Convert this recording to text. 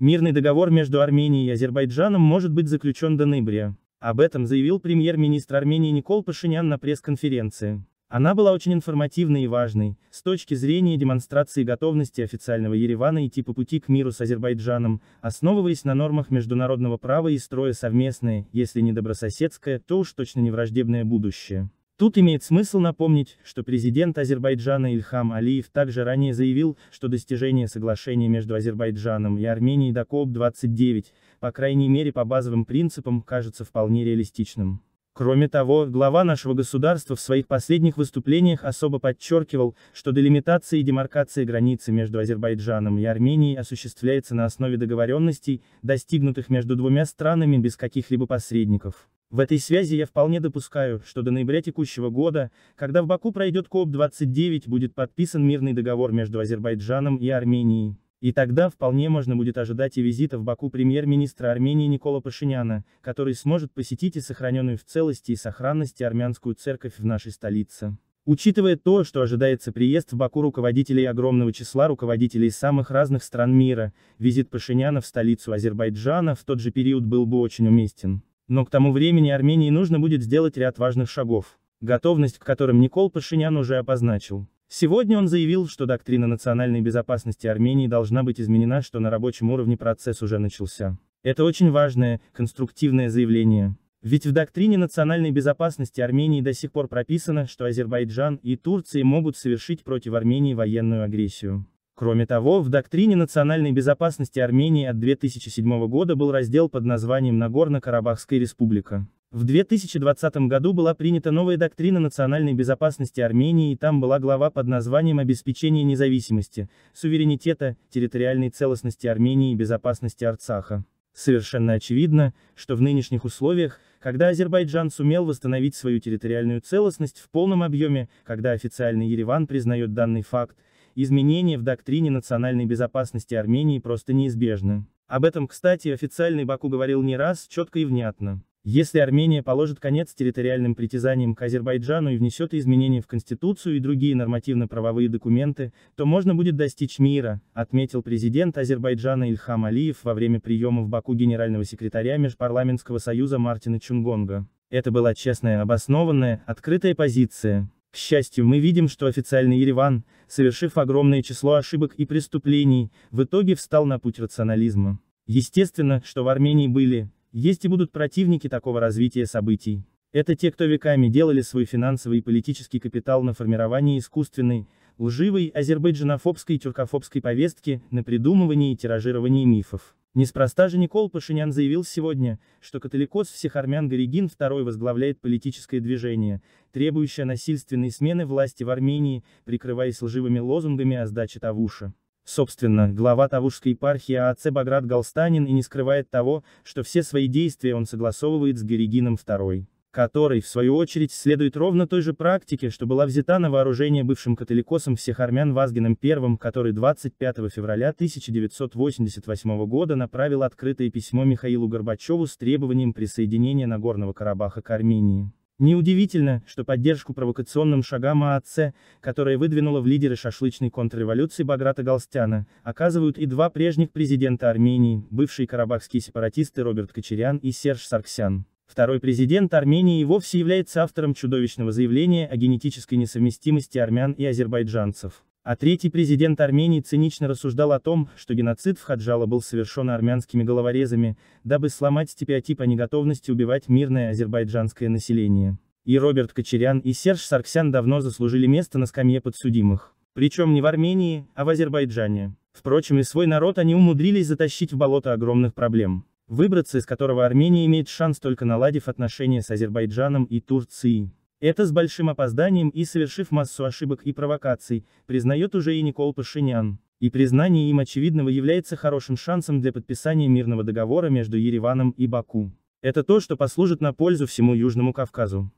Мирный договор между Арменией и Азербайджаном может быть заключен до ноября. Об этом заявил премьер-министр Армении Никол Пашинян на пресс-конференции. Она была очень информативной и важной, с точки зрения демонстрации готовности официального Еревана идти по пути к миру с Азербайджаном, основываясь на нормах международного права и строя совместное, если не добрососедское, то уж точно не враждебное будущее. Тут имеет смысл напомнить, что президент Азербайджана Ильхам Алиев также ранее заявил, что достижение соглашения между Азербайджаном и Арменией до КОП-29, по крайней мере по базовым принципам, кажется вполне реалистичным. Кроме того, глава нашего государства в своих последних выступлениях особо подчеркивал, что делимитация и демаркация границы между Азербайджаном и Арменией осуществляется на основе договоренностей, достигнутых между двумя странами без каких-либо посредников. В этой связи я вполне допускаю, что до ноября текущего года, когда в Баку пройдет КОП-29, будет подписан мирный договор между Азербайджаном и Арменией. И тогда вполне можно будет ожидать и визита в Баку премьер-министра Армении Никола Пашиняна, который сможет посетить и сохраненную в целости и сохранности армянскую церковь в нашей столице. Учитывая то, что ожидается приезд в Баку руководителей огромного числа руководителей самых разных стран мира, визит Пашиняна в столицу Азербайджана в тот же период был бы очень уместен. Но к тому времени Армении нужно будет сделать ряд важных шагов, готовность к которым Никол Пашинян уже обозначил. Сегодня он заявил, что доктрина национальной безопасности Армении должна быть изменена, что на рабочем уровне процесс уже начался. Это очень важное, конструктивное заявление. Ведь в доктрине национальной безопасности Армении до сих пор прописано, что Азербайджан и Турция могут совершить против Армении военную агрессию. Кроме того, в доктрине национальной безопасности Армении от 2007 года был раздел под названием Нагорно-Карабахская республика. В 2020 году была принята новая доктрина национальной безопасности Армении и там была глава под названием «Обеспечение независимости, суверенитета, территориальной целостности Армении и безопасности Арцаха». Совершенно очевидно, что в нынешних условиях, когда Азербайджан сумел восстановить свою территориальную целостность в полном объеме, когда официальный Ереван признает данный факт, изменения в доктрине национальной безопасности Армении просто неизбежны. Об этом, кстати, официальный Баку говорил не раз, четко и внятно. Если Армения положит конец территориальным притязаниям к Азербайджану и внесет изменения в Конституцию и другие нормативно-правовые документы, то можно будет достичь мира, отметил президент Азербайджана Ильхам Алиев во время приема в Баку генерального секретаря Межпарламентского союза Мартина Чунгонга. Это была честная, обоснованная, открытая позиция. К счастью, мы видим, что официальный Ереван, совершив огромное число ошибок и преступлений, в итоге встал на путь рационализма. Естественно, что в Армении были, есть и будут противники такого развития событий. Это те, кто веками делали свой финансовый и политический капитал на формировании искусственной, лживой азербайджанофобской и тюркофобской повестки, на придумывании и тиражировании мифов. Неспроста же Никол Пашинян заявил сегодня, что католикос всех армян Горегин II возглавляет политическое движение, требующее насильственной смены власти в Армении, прикрываясь лживыми лозунгами о сдаче Тавуша. Собственно, глава Тавушской епархии ААЦ Баграт Галстанин и не скрывает того, что все свои действия он согласовывает с Горегином II который, в свою очередь, следует ровно той же практике, что была взята на вооружение бывшим католикосом всех армян Вазгином I, который 25 февраля 1988 года направил открытое письмо Михаилу Горбачеву с требованием присоединения Нагорного Карабаха к Армении. Неудивительно, что поддержку провокационным шагам АЦ, которая выдвинула в лидеры шашлычной контрреволюции Баграта Галстяна, оказывают и два прежних президента Армении, бывшие карабахские сепаратисты Роберт Кочерян и Серж Сарксян. Второй президент Армении и вовсе является автором чудовищного заявления о генетической несовместимости армян и азербайджанцев. А третий президент Армении цинично рассуждал о том, что геноцид в Хаджала был совершен армянскими головорезами, дабы сломать стереотип о неготовности убивать мирное азербайджанское население. И Роберт Кочерян и Серж Сарксян давно заслужили место на скамье подсудимых. Причем не в Армении, а в Азербайджане. Впрочем и свой народ они умудрились затащить в болото огромных проблем выбраться из которого Армения имеет шанс только наладив отношения с Азербайджаном и Турцией. Это с большим опозданием и совершив массу ошибок и провокаций, признает уже и Никол Пашинян. И признание им очевидного является хорошим шансом для подписания мирного договора между Ереваном и Баку. Это то, что послужит на пользу всему Южному Кавказу.